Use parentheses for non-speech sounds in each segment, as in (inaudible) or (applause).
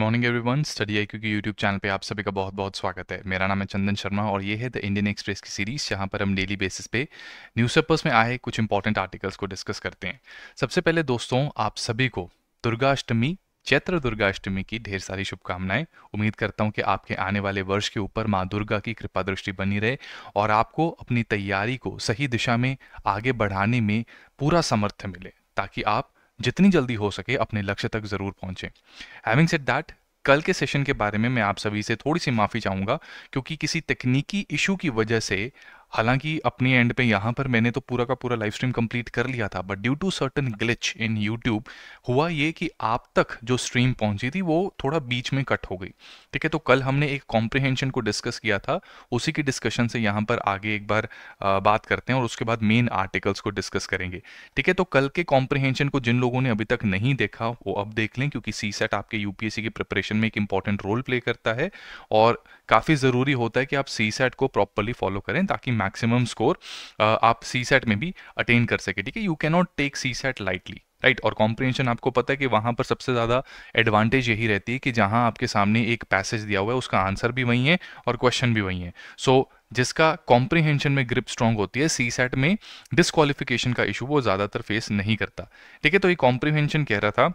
Morning everyone study आई क्योंकि YouTube channel पे आप सभी का बहुत बहुत स्वागत है मेरा नाम है चंदन शर्मा और ये है द इंडियन एक्सप्रेस की सीरीज जहाँ पर हम डेली बेसिस पे न्यूज़पेपर्स में आए कुछ इंपॉर्टेंट आर्टिकल्स को डिस्कस करते हैं सबसे पहले दोस्तों आप सभी को दुर्गाष्टमी चैत्र दुर्गाष्टमी की ढेर सारी शुभकामनाएं उम्मीद करता हूं कि आपके आने वाले वर्ष के ऊपर माँ दुर्गा की कृपा दृष्टि बनी रहे और आपको अपनी तैयारी को सही दिशा में आगे बढ़ाने में पूरा समर्थन मिले ताकि आप जितनी जल्दी हो सके अपने लक्ष्य तक ज़रूर पहुंचे हैविंग सेट दैट कल के सेशन के बारे में मैं आप सभी से थोड़ी सी माफ़ी चाहूंगा क्योंकि किसी तकनीकी इशू की वजह से हालांकि अपने एंड पे यहाँ पर मैंने तो पूरा का पूरा लाइव स्ट्रीम कंप्लीट कर लिया था but due to certain glitch in YouTube हुआ ये कि आप तक जो स्ट्रीम पहुंची थी वो थोड़ा बीच में कट हो गई ठीक है तो कल हमने एक कॉम्प्रिहेंशन को डिस्कस किया था उसी की डिस्कशन से यहाँ पर आगे एक बार बात करते हैं और उसके बाद मेन आर्टिकल्स को डिस्कस करेंगे ठीक है तो कल के कॉम्प्रिहेंशन को जिन लोगों ने अभी तक नहीं देखा वो अब देख लें क्योंकि सी सेट आपके यूपीएससी के प्रिपरेशन में एक इंपॉर्टेंट रोल प्ले करता है और काफ़ी ज़रूरी होता है कि आप सी सेट को प्रॉपरली फॉलो करें ताकि मैक्सिमम स्कोर आप सी सेट में भी अटेन कर सके ठीक है you cannot take C SAT lightly right और कॉम्प्रिहेंशन आपको पता है कि वहां पर सबसे ज़्यादा एडवांटेज यही रहती है कि जहां आपके सामने एक पैसेज दिया हुआ है उसका आंसर भी वही है और क्वेश्चन भी वही है सो so, जिसका कॉम्प्रिहेंशन में ग्रिप स्ट्रांग होती है सी सेट में डिस्कालिफिकेशन का इशू वो ज़्यादातर फेस नहीं करता ठीक है तो ये कॉम्प्रिहेंशन कह रहा था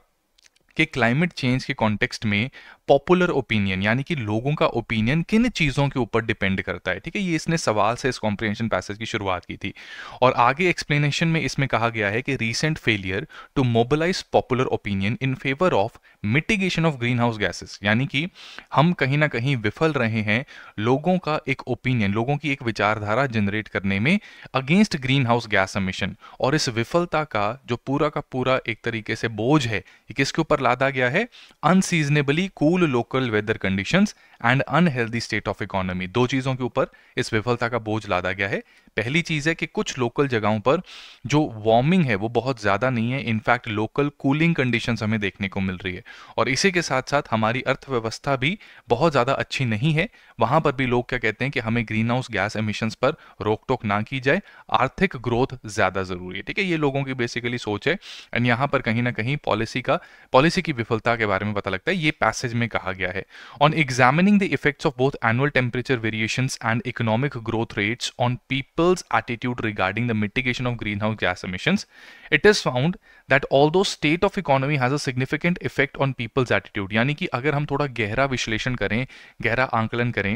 कि क्लाइमेट चेंज के कॉन्टेक्स्ट में पॉपुलर ओपिनियन यानी कि लोगों का ओपिनियन किन चीज़ों के ऊपर डिपेंड करता है ठीक है ये इसने सवाल से इस कॉम्प्रिहेंशन पैसेज की शुरुआत की थी और आगे एक्सप्लेनेशन में इसमें कहा गया है कि recent failure to mobilise popular opinion in favour of mitigation of greenhouse gases यानी कि हम कहीं ना कहीं विफल रहे हैं लोगों का एक ओपिनियन लोगों की एक विचारधारा जनरेट करने में against greenhouse gas emission और इस विफलता का जो पूरा का पूरा एक तरीके से बोझ है ये किसके ऊपर लादा गया है unseasonably cool local weather conditions and unhealthy state of economy दो चीजों के ऊपर इस विफलता का बोझ लादा गया है पहली चीज़ है कि कुछ लोकल जगहों पर जो वार्मिंग है वो बहुत ज़्यादा नहीं है इनफैक्ट लोकल कूलिंग कंडीशन हमें देखने को मिल रही है और इसी के साथ साथ हमारी अर्थव्यवस्था भी बहुत ज़्यादा अच्छी नहीं है वहां पर भी लोग क्या कहते हैं कि हमें ग्रीन हाउस गैस एमिशन पर रोक टोक ना की जाए आर्थिक ग्रोथ ज़्यादा ज़रूरी है ठीक है ये लोगों की बेसिकली सोच है एंड यहां पर कहीं ना कहीं पॉलिसी का पॉलिसी की विफलता के बारे में पता लगता है ये पैसेज में कहा गया है on examining the effects of both annual temperature variation and economic growth rates on people people's attitude regarding the mitigation of greenhouse gas emissions, it is found that although state of economy has a significant effect on people's attitude yani ki agar hum thoda gehra vishleshan kare gehra aankalan kare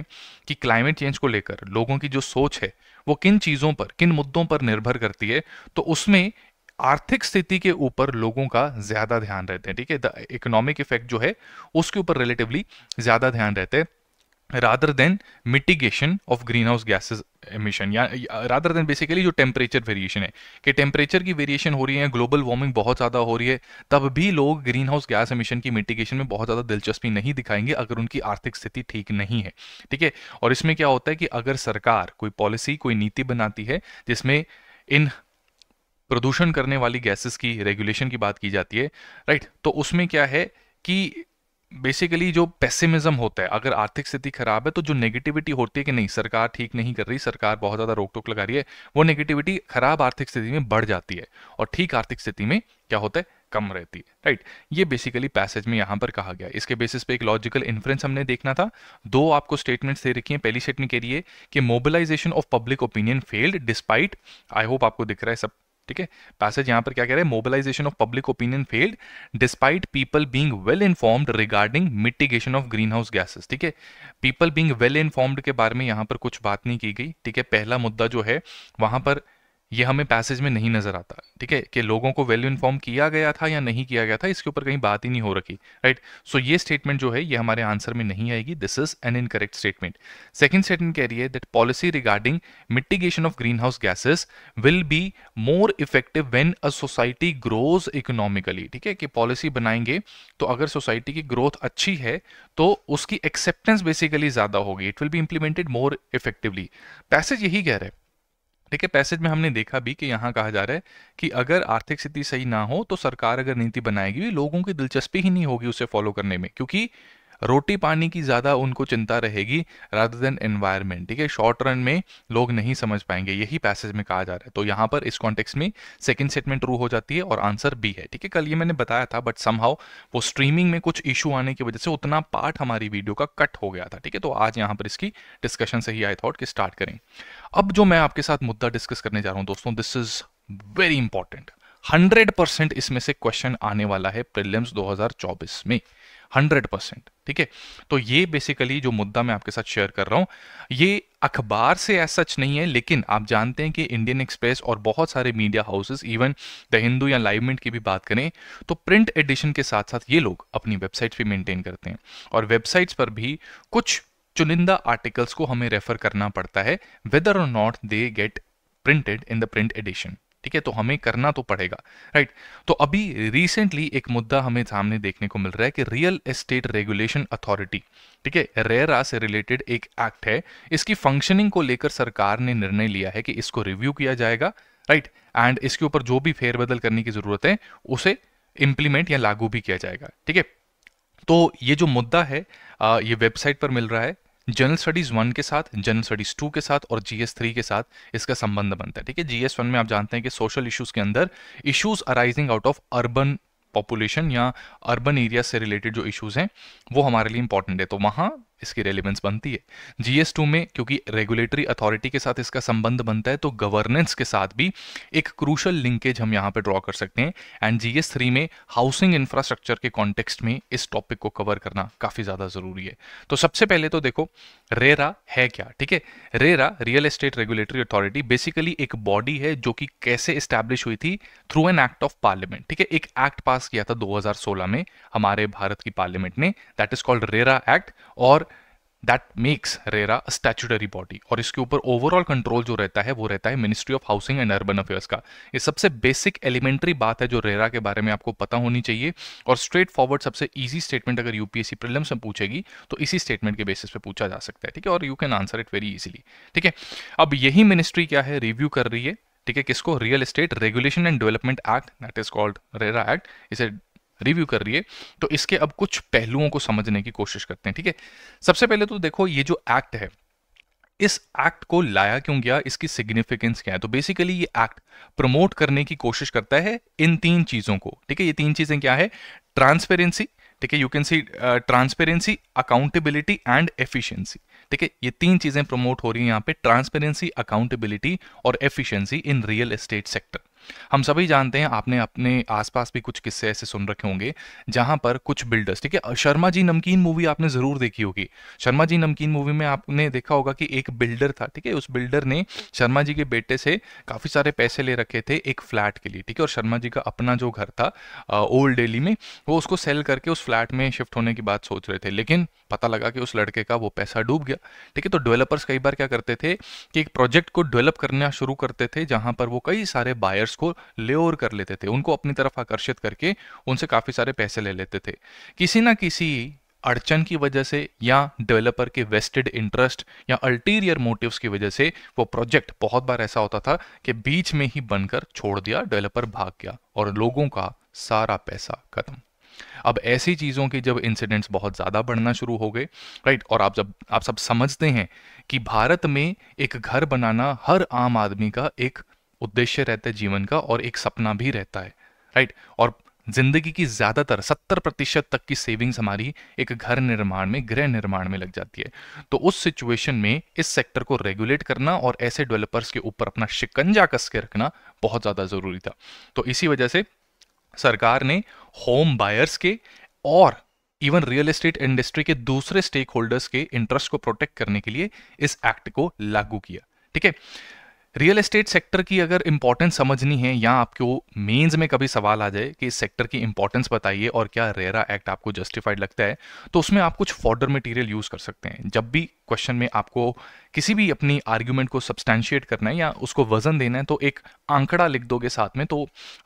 ki climate change ko lekar logon ki jo soch hai wo kin cheezon par kin muddon par nirbhar karti hai to usme आर्थिक स्थिति के ऊपर लोगों का ज़्यादा ध्यान रहते हैं ठीक है द इकोनॉमिक इफेक्ट जो है उसके ऊपर रिलेटिवली ज़्यादा ध्यान रहते हैं rather than mitigation of greenhouse gases emission या rather than basically जो temperature variation है कि temperature की variation हो रही है global warming बहुत ज़्यादा हो रही है तब भी लोग greenhouse gas emission की mitigation में बहुत ज़्यादा दिलचस्पी नहीं दिखाएंगे अगर उनकी आर्थिक स्थिति ठीक नहीं है ठीक है और इसमें क्या होता है कि अगर सरकार कोई policy कोई नीति बनाती है जिसमें इन प्रदूषण करने वाली गैसेस की रेगुलेशन की बात की जाती है राइट तो उसमें क्या है कि बेसिकली जो पेसिमिज्म होता है अगर आर्थिक स्थिति खराब है तो जो नेगेटिविटी होती है कि नहीं सरकार ठीक नहीं कर रही सरकार बहुत ज़्यादा रोक टोक लगा रही है वो नेगेटिविटी खराब आर्थिक स्थिति में बढ़ जाती है और ठीक आर्थिक स्थिति में क्या होता है कम रहती है राइट ये बेसिकली पैसेज में यहां पर कहा गया इसके बेसिस पे एक लॉजिकल इन्फ्रेंस हमने देखना था दो आपको स्टेटमेंट्स दे रखी हैं पहली स्टेटमेंट कह रही है कि mobilisation of public opinion failed despite I hope आपको दिख रहा है सब ठीक है पैसेज यहां पर क्या कह रहे हैं mobilisation of public opinion failed despite people being well informed regarding mitigation of greenhouse gases ठीक है पीपल बींग वेल इन्फॉर्म्ड के बारे में यहां पर कुछ बात नहीं की गई ठीक है पहला मुद्दा जो है वहां पर ये हमें पैसेज में नहीं नज़र आता ठीक है कि लोगों को वेल इन्फॉर्म किया गया था या नहीं किया गया था इसके ऊपर कहीं बात ही नहीं हो रखी राइट सो ये स्टेटमेंट जो है ये हमारे आंसर में नहीं आएगी this is an incorrect statement second statement कह रही है that policy regarding mitigation of greenhouse gases will be more effective when a society grows economically ठीक है कि पॉलिसी बनाएंगे तो अगर सोसाइटी की ग्रोथ अच्छी है तो उसकी एक्सेप्टेंस बेसिकली ज़्यादा होगी it will be implemented more effectively passage यही कह रहे हैं ठीक है पैसेज में हमने देखा भी कि यहाँ कहा जा रहा है कि अगर आर्थिक स्थिति सही ना हो तो सरकार अगर नीति बनाएगी लोगों की दिलचस्पी ही नहीं होगी उसे फॉलो करने में क्योंकि रोटी पानी की ज़्यादा उनको चिंता रहेगी रादर देन एनवायरमेंट ठीक है शॉर्ट रन में लोग नहीं समझ पाएंगे यही पैसेज में कहा जा रहा है तो यहां पर इस कॉन्टेक्स में सेकेंड स्टेटमेंट ट्रू हो जाती है और आंसर बी है ठीक है कल ये मैंने बताया था बट समहाउ वो स्ट्रीमिंग में कुछ इशू आने की वजह से उतना पार्ट हमारी वीडियो का कट हो गया था ठीक है तो आज यहां पर इसकी डिस्कशन से ही आई थॉट कि स्टार्ट करें अब जो मैं आपके साथ मुद्दा डिस्कस करने जा रहा हूं दोस्तों this is very important hundred percent इसमें से क्वेश्चन आने वाला है प्रीलिम्स 2024 में हंड्रेड परसेंट ठीक है तो ये बेसिकली जो मुद्दा मैं आपके साथ शेयर कर रहा हूँ ये अखबार से ऐसा सच नहीं है लेकिन आप जानते हैं कि इंडियन एक्सप्रेस और बहुत सारे media houses even the Hindu या लाइवमेंट की भी बात करें तो प्रिंट एडिशन के साथ साथ ये लोग अपनी वेबसाइट भी मेंटेन करते हैं और वेबसाइट्स पर भी कुछ चुनिंदा आर्टिकल्स को हमें रेफर करना पड़ता है वेदर और not they get printed in the print edition ठीक है तो हमें करना तो पड़ेगा राइट तो अभी रिसेंटली एक मुद्दा हमें सामने देखने को मिल रहा है कि रियल एस्टेट रेगुलेशन अथॉरिटी ठीक है रेरा से रिलेटेड एक एक्ट है इसकी फंक्शनिंग को लेकर सरकार ने निर्णय लिया है कि इसको रिव्यू किया जाएगा राइट एंड इसके ऊपर जो भी फेरबदल करने की जरूरत है उसे इंप्लीमेंट या लागू भी किया जाएगा ठीक है तो ये जो मुद्दा है ये वेबसाइट पर मिल रहा है जनरल स्टडीज़ वन के साथ जनरल स्टडीज़ टू के साथ और जीएस थ्री के साथ इसका संबंध बनता है ठीक है जीएस वन में आप जानते हैं कि सोशल इश्यूज के अंदर issues arising out of urban population या अर्बन एरिया से रिलेटेड जो इश्यूज़ हैं वो हमारे लिए इंपॉर्टेंट है तो वहां इसकी रेलिवेंस बनती है जीएस टू में क्योंकि रेगुलेटरी अथॉरिटी के साथ इसका संबंध बनता है तो गवर्नेंस के साथ भी एक क्रूशल लिंकेज हम यहाँ पर ड्रॉ कर सकते हैं एंड जीएस थ्री में हाउसिंग इंफ्रास्ट्रक्चर के कॉन्टेक्स्ट में इस टॉपिक को कवर करना काफ़ी ज़्यादा ज़रूरी है तो सबसे पहले तो देखो रेरा है क्या ठीक है RERA real estate regulatory authority basically एक बॉडी है जो कि कैसे इस्टेब्लिश हुई थी through an act of parliament ठीक है एक एक्ट पास किया था 2016 में हमारे भारत की पार्लियामेंट ने that is called RERA act और that makes RERA statutory body और इसके ऊपर ओवरऑल कंट्रोल जो रहता है वो रहता है ministry of housing and urban affairs का ये सबसे बेसिक एलिमेंट्री बात है जो रेरा के बारे में आपको पता होनी चाहिए और स्ट्रेट फॉरवर्ड सबसे ईजी स्टेटमेंट अगर यूपीएससी प्रिलम्स में पूछेगी तो इसी स्टेटमेंट के बेसिस पे पूछा जा सकता है ठीक है और you can answer it very easily ठीक है अब यही मिनिस्ट्री क्या है रिव्यू कर रही है ठीक है किसको real estate regulation and development act that is called RERA act इसे रिव्यू कर रही है तो इसके अब कुछ पहलुओं को समझने की कोशिश करते हैं ठीक है सबसे पहले तो देखो ये जो एक्ट है इस एक्ट को लाया क्यों गया इसकी सिग्निफिकेंस क्या है तो बेसिकली ये एक्ट प्रमोट करने की कोशिश करता है इन तीन चीजों को ठीक है ये तीन चीजें क्या है ट्रांसपेरेंसी ठीक है you can see transparency accountability and efficiency ठीक है ये तीन चीजें प्रमोट हो रही है यहां पे ट्रांसपेरेंसी अकाउंटेबिलिटी और efficiency in real estate sector हम सभी जानते हैं आपने अपने आसपास भी कुछ किस्से ऐसे सुन रखे होंगे जहां पर कुछ बिल्डर्स ठीक है शर्मा जी नमकीन मूवी आपने जरूर देखी होगी शर्मा जी नमकीन मूवी में आपने देखा होगा कि एक बिल्डर था ठीक है उस बिल्डर ने शर्मा जी के बेटे से काफी सारे पैसे ले रखे थे एक फ्लैट के लिए ठीक है और शर्मा जी का अपना जो घर था ओल्ड डेली में वो उसको सेल करके उस फ्लैट में शिफ्ट होने की बात सोच रहे थे लेकिन पता लगा कि उस लड़के का वो पैसा डूब गया ठीक है तो डेवलपर्स कई बार क्या करते थे कि एक प्रोजेक्ट को डेवलप करना शुरू करते थे जहां पर वो कई सारे बायर्स इन्वेस्टर्स को लेओर कर लेते थे उनको अपनी तरफ आकर्षित करके उनसे काफ़ी सारे पैसे ले लेते थे किसी ना किसी अड़चन की वजह से या डेवलपर के वेस्टेड इंटरेस्ट या अल्टीरियर मोटिव्स की वजह से वो प्रोजेक्ट बहुत बार ऐसा होता था कि बीच में ही बनकर छोड़ दिया डेवलपर भाग गया और लोगों का सारा पैसा खत्म अब ऐसी चीज़ों के जब इंसिडेंट्स बहुत ज़्यादा बढ़ना शुरू हो गए राइट और आप जब आप सब समझते हैं कि भारत में एक घर बनाना हर आम आदमी का एक उद्देश्य रहता है जीवन का और एक सपना भी रहता है राइट और जिंदगी की ज्यादातर सत्तर प्रतिशत तक की सेविंग्स हमारी एक घर निर्माण में गृह निर्माण में लग जाती है तो उस सिचुएशन में इस सेक्टर को रेगुलेट करना और ऐसे डेवलपर्स के ऊपर अपना शिकंजा कस के रखना बहुत ज्यादा जरूरी था तो इसी वजह से सरकार ने होम बायर्स के और इवन रियल एस्टेट इंडस्ट्री के दूसरे स्टेक होल्डर्स के इंटरेस्ट को प्रोटेक्ट करने के लिए इस एक्ट को लागू किया ठीक है रियल एस्टेट सेक्टर की अगर इंपॉर्टेंस समझनी है या आपको मेंस में कभी सवाल आ जाए कि इस सेक्टर की इंपॉर्टेंस बताइए और क्या रेरा एक्ट आपको जस्टिफाइड लगता है तो उसमें आप कुछ फॉर्डर मटेरियल यूज़ कर सकते हैं जब भी क्वेश्चन में आपको किसी भी अपनी आर्ग्यूमेंट को सब्सटैंशिएट करना है या उसको वजन देना है तो एक आंकड़ा लिख दोगे साथ में तो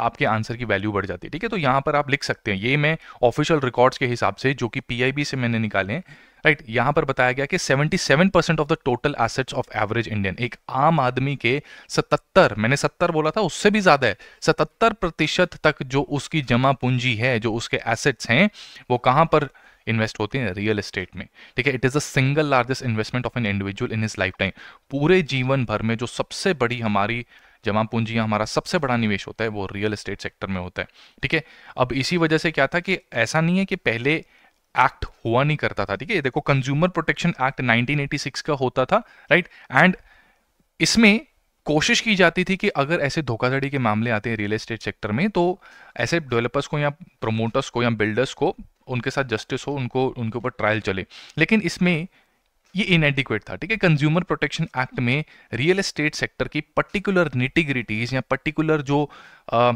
आपके आंसर की वैल्यू बढ़ जाती है ठीक है तो यहाँ पर आप लिख सकते हैं ये मैं ऑफिशियल रिकॉर्ड्स के हिसाब से जो कि पीआईबी से मैंने निकाले हैं राइट right, यहां पर बताया गया कि 77 percent of the total assets of average Indian एक आम आदमी के 77 मैंने 70 बोला था उससे भी ज्यादा है 77 प्रतिशत तक जो उसकी जमा पूंजी है जो उसके एसेट्स हैं वो कहां पर इन्वेस्ट होते हैं रियल एस्टेट में ठीक है it is the single largest investment of an individual in his lifetime पूरे जीवन भर में जो सबसे बड़ी हमारी जमा पूंजी हमारा सबसे बड़ा निवेश होता है वो रियल एस्टेट सेक्टर में होता है ठीक है अब इसी वजह से क्या था कि ऐसा नहीं है कि पहले एक्ट हुआ नहीं करता था ठीक है देखो कंज्यूमर प्रोटेक्शन एक्ट 1986 का होता था राइट एंड इसमें कोशिश की जाती थी कि अगर ऐसे धोखाधड़ी के मामले आते हैं रियल एस्टेट सेक्टर में तो ऐसे डेवलपर्स को या प्रोमोटर्स को या बिल्डर्स को उनके साथ जस्टिस हो उनको उनके ऊपर ट्रायल चले लेकिन इसमें ये इनएडिक्वेट था ठीक है कंज्यूमर प्रोटेक्शन एक्ट में रियल एस्टेट सेक्टर की पर्टिकुलर निटिग्रिटीज या पर्टिकुलर जो आ,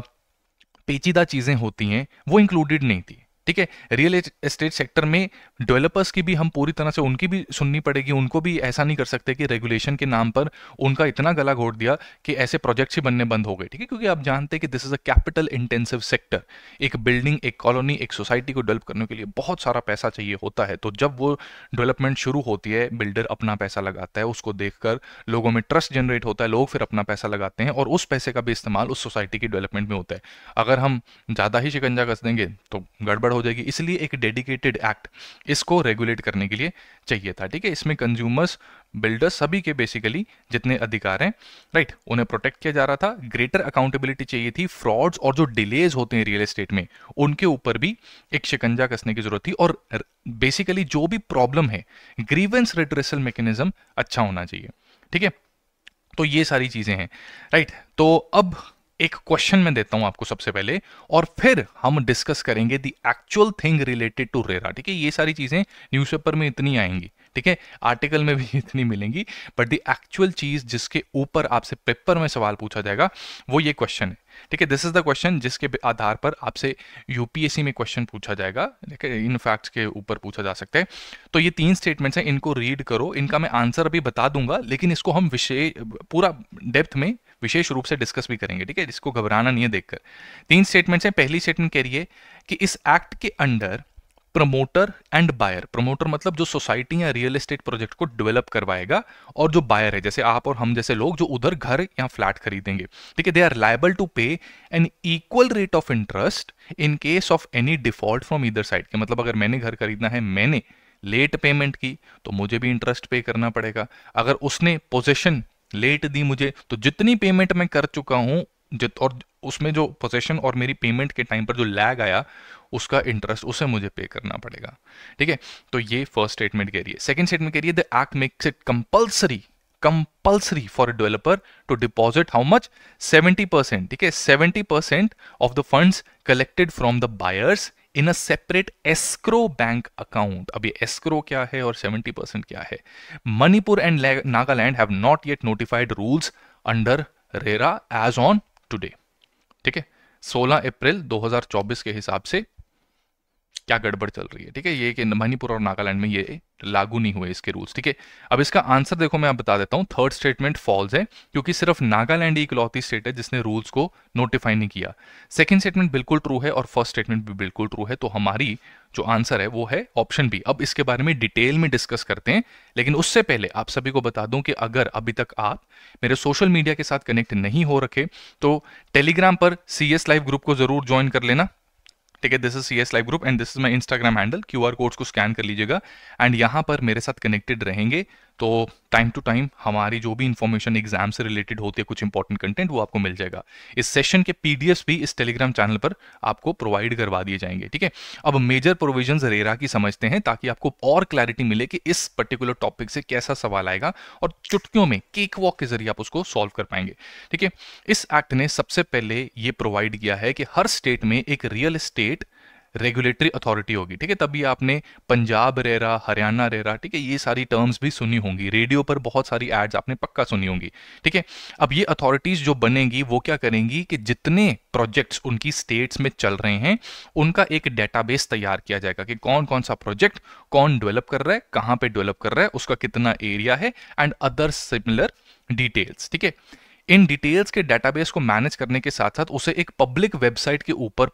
पेचीदा चीज़ें होती हैं वो इंक्लूडेड नहीं थी ठीक है रियल एस्टेट सेक्टर में डेवलपर्स की भी हम पूरी तरह से उनकी भी सुननी पड़ेगी उनको भी ऐसा नहीं कर सकते कि रेगुलेशन के नाम पर उनका इतना गला घोट दिया कि ऐसे प्रोजेक्ट्स ही बनने बंद हो गए ठीक है क्योंकि आप जानते हैं कि this is a capital intensive sector एक बिल्डिंग एक कॉलोनी एक सोसाइटी को डेवलप करने के लिए बहुत सारा पैसा चाहिए होता है तो जब वो डेवलपमेंट शुरू होती है बिल्डर अपना पैसा लगाता है उसको देखकर लोगों में ट्रस्ट जनरेट होता है लोग फिर अपना पैसा लगाते हैं और उस पैसे का भी इस्तेमाल उस सोसाइटी की डेवलपमेंट में होता है अगर हम ज़्यादा ही शिकंजा कस देंगे तो गड़बड़ हो जाएगी इसलिए एक डेडिकेटेड एक्ट इसको रेगुलेट करने के लिए चाहिए था ठीक है इसमें कंज्यूमर्स बिल्डर्स सभी के बेसिकली जितने अधिकार हैं राइट right, उन्हें प्रोटेक्ट किया जा रहा था ग्रेटर अकाउंटेबिलिटी चाहिए थी फ्रॉड्स और जो डिलेज होते हैं रियल एस्टेट में उनके ऊपर भी एक शिकंजा कसने की जरूरत थी और बेसिकली जो भी प्रॉब्लम है ग्रीवेंस रिट्रेसल मैकेनिज्म अच्छा होना चाहिए ठीक है तो ये सारी चीजें हैं राइट right, तो अब एक क्वेश्चन मैं देता हूं आपको सबसे पहले और फिर हम डिस्कस करेंगे the actual thing related to RERA ठीक है ये सारी चीजें न्यूज़पेपर में इतनी आएंगी ठीक है आर्टिकल में भी (laughs) इतनी मिलेंगी बट दी एक्चुअल चीज जिसके ऊपर आपसे पेपर में सवाल पूछा जाएगा वो ये क्वेश्चन है ठीक है दिस इज द क्वेश्चन जिसके आधार पर आपसे यूपीएससी में क्वेश्चन पूछा जाएगा ठीक है इन फैक्ट्स के ऊपर पूछा जा सकता है तो ये तीन स्टेटमेंट्स हैं इनको रीड करो इनका मैं आंसर अभी बता दूंगा लेकिन इसको हम विषय पूरा डेप्थ में विशेष रूप से डिस्कस भी करेंगे ठीक है इसको घबराना नहीं है देखकर तीन स्टेटमेंट्स हैं पहली स्टेटमेंट कह रही है कि इस एक्ट के under promoter and buyer promoter मतलब जो सोसाइटी या रियल एस्टेट प्रोजेक्ट को डेवलप करवाएगा और जो बायर है जैसे आप और हम जैसे लोग जो उधर घर या फ्लैट खरीदेंगे ठीक है they are liable to pay an equal rate of interest in case of any default from इधर साइड के मतलब अगर मैंने घर खरीदना है मैंने लेट पेमेंट की तो मुझे भी इंटरेस्ट पे करना पड़ेगा अगर उसने पोजेशन लेट दी मुझे तो जितनी पेमेंट मैं कर चुका हूं जित और उसमें जो पोजेशन और मेरी पेमेंट के टाइम पर जो लैग आया उसका इंटरेस्ट उसे मुझे पे करना पड़ेगा ठीक है तो ये फर्स्ट स्टेटमेंट कह रही है सेकेंड स्टेटमेंट कह रही है the act makes it compulsory compulsory for a developer to deposit how much seventy percent ठीक है seventy percent of the fund collected from the buyers in a separate escrow bank account अब ये escrow क्या है और 70 percent क्या है Manipur and Nagaland have not yet notified rules under RERA as on today ठीक है 16 अप्रैल 2024 के हिसाब से क्या गड़बड़ चल रही है ठीक है ये कि मणिपुर और नागालैंड में ये लागू नहीं हुए इसके रूल्स ठीक है अब इसका आंसर देखो मैं आप बता देता हूँ थर्ड स्टेटमेंट फॉल्स है क्योंकि सिर्फ नागालैंड ही इकलौती स्टेट है जिसने रूल्स को नोटिफाई नहीं किया सेकेंड स्टेटमेंट बिल्कुल ट्रू है और फर्स्ट स्टेटमेंट भी बिल्कुल ट्रू है तो हमारी जो आंसर है वो है ऑप्शन बी अब इसके बारे में डिटेल में डिस्कस करते हैं लेकिन उससे पहले आप सभी को बता दूं कि अगर अभी तक आप मेरे सोशल मीडिया के साथ कनेक्ट नहीं हो रखे तो टेलीग्राम पर सी एस लाइव ग्रुप को जरूर ज्वाइन कर लेना ठीक है this is C S live group and this is my Instagram handle Q R codes को स्कैन कर लीजिएगा एंड यहाँ पर मेरे साथ कनेक्टेड रहेंगे तो टाइम टू टाइम हमारी जो भी इंफॉर्मेशन एग्जाम से रिलेटेड होती है कुछ इंपॉर्टेंट कंटेंट वो आपको मिल जाएगा इस सेशन के पीडीएफ भी इस टेलीग्राम चैनल पर आपको प्रोवाइड करवा दिए जाएंगे ठीक है अब मेजर प्रोविजन रेरा की समझते हैं ताकि आपको और क्लैरिटी मिले कि इस पर्टिकुलर टॉपिक से कैसा सवाल आएगा और चुटकियों में केक वॉक के जरिए आप उसको सॉल्व कर पाएंगे ठीक है इस एक्ट ने सबसे पहले ये प्रोवाइड किया है कि हर स्टेट में एक रियल स्टेट रेगुलेटरी अथॉरिटी होगी ठीक है तभी आपने पंजाब रेरा हरियाणा रेरा ठीक है ये सारी टर्म्स भी सुनी होंगी रेडियो पर बहुत सारी एड्स आपने पक्का सुनी होंगी ठीक है अब ये अथॉरिटीज जो बनेगी वो क्या करेंगी कि जितने प्रोजेक्ट्स उनकी स्टेट्स में चल रहे हैं उनका एक डेटाबेस तैयार किया जाएगा कि कौन कौन सा प्रोजेक्ट कौन डेवलप कर रहा है कहाँ पे डेवलप कर रहा है उसका कितना एरिया है एंड अदर सिमिलर डिटेल्स ठीक है इन डिटेल्स के डेटाबेस को मैनेज करने के साथ साथ उसे एक पब्लिक वेबसाइट के ऊपर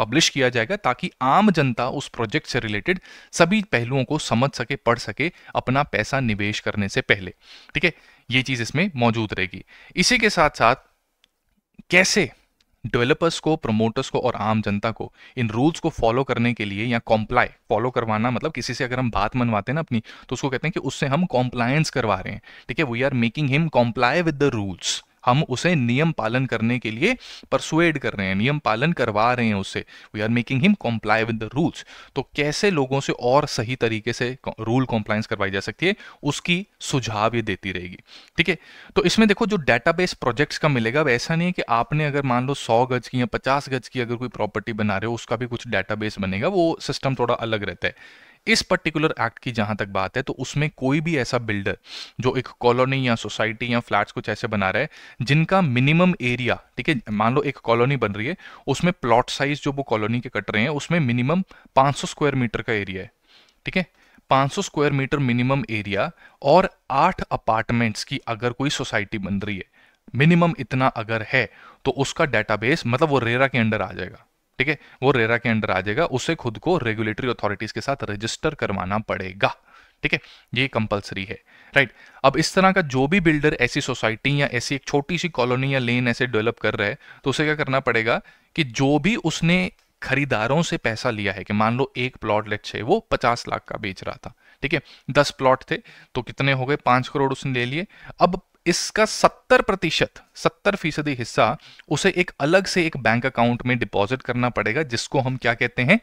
पब्लिश किया जाएगा ताकि आम जनता उस प्रोजेक्ट से रिलेटेड सभी पहलुओं को समझ सके पढ़ सके अपना पैसा निवेश करने से पहले ठीक है ये चीज़ इसमें मौजूद रहेगी इसी के साथ साथ कैसे डेवलपर्स को प्रमोटर्स को और आम जनता को इन रूल्स को फॉलो करने के लिए या कॉम्प्लाई फॉलो करवाना मतलब किसी से अगर हम बात मनवाते हैं ना अपनी तो उसको कहते हैं कि उससे हम कॉम्प्लायंस करवा रहे हैं ठीक है we are making him comply with the rules हम उसे नियम पालन करने के लिए परसुएड कर रहे हैं नियम पालन करवा रहे हैं उसे we are making him comply with the rules तो कैसे लोगों से और सही तरीके से रूल कॉम्प्लाइंस करवाई जा सकती है उसकी सुझाव ये देती रहेगी ठीक है तो इसमें देखो जो डेटाबेस प्रोजेक्ट्स का मिलेगा वैसा नहीं है कि आपने अगर मान लो सौ गज की या पचास गज की अगर कोई प्रॉपर्टी बना रहे हो उसका भी कुछ डेटाबेस बनेगा वो सिस्टम थोड़ा अलग रहता है इस पर्टिकुलर एक्ट की जहां तक बात है तो उसमें कोई भी ऐसा बिल्डर जो एक कॉलोनी या सोसाइटी या फ्लैट्स कुछ ऐसे बना रहा है जिनका मिनिमम एरिया ठीक है मान लो एक कॉलोनी बन रही है उसमें प्लॉट साइज जो वो कॉलोनी के कट रहे हैं उसमें मिनिमम 500 स्क्वायर मीटर का एरिया है ठीक है 500 स्क्वायर मीटर मिनिमम एरिया और आठ अपार्टमेंट्स की अगर कोई सोसाइटी बन रही है मिनिमम इतना अगर है तो उसका डेटाबेस मतलब वो रेरा के अंडर आ जाएगा ठीक है वो रेरा के अंडर आ जाएगा उसे खुद को रेगुलेटरी अथॉरिटीज के साथ रजिस्टर करवाना पड़ेगा ठीक है ये कंपलसरी है राइट अब इस तरह का जो भी बिल्डर ऐसी सोसाइटी या ऐसी एक छोटी सी कॉलोनी या लेन ऐसे डेवलप कर रहे हैं तो उसे क्या करना पड़ेगा कि जो भी उसने खरीदारों से पैसा लिया है कि मान लो एक प्लॉट लेट छे वो पचास लाख का बेच रहा था ठीक है दस प्लॉट थे तो कितने हो गए पांच करोड़ उसने ले लिए अब इसका 70 प्रतिशत सत्तर फीसदी हिस्सा उसे एक अलग से एक बैंक अकाउंट में डिपॉजिट करना पड़ेगा जिसको हम क्या कहते हैं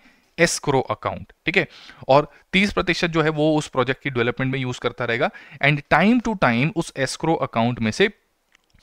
एस्क्रो अकाउंट ठीक है और 30 प्रतिशत जो है वो उस प्रोजेक्ट की डेवलपमेंट में यूज करता रहेगा एंड टाइम टू टाइम उस एस्क्रो अकाउंट में से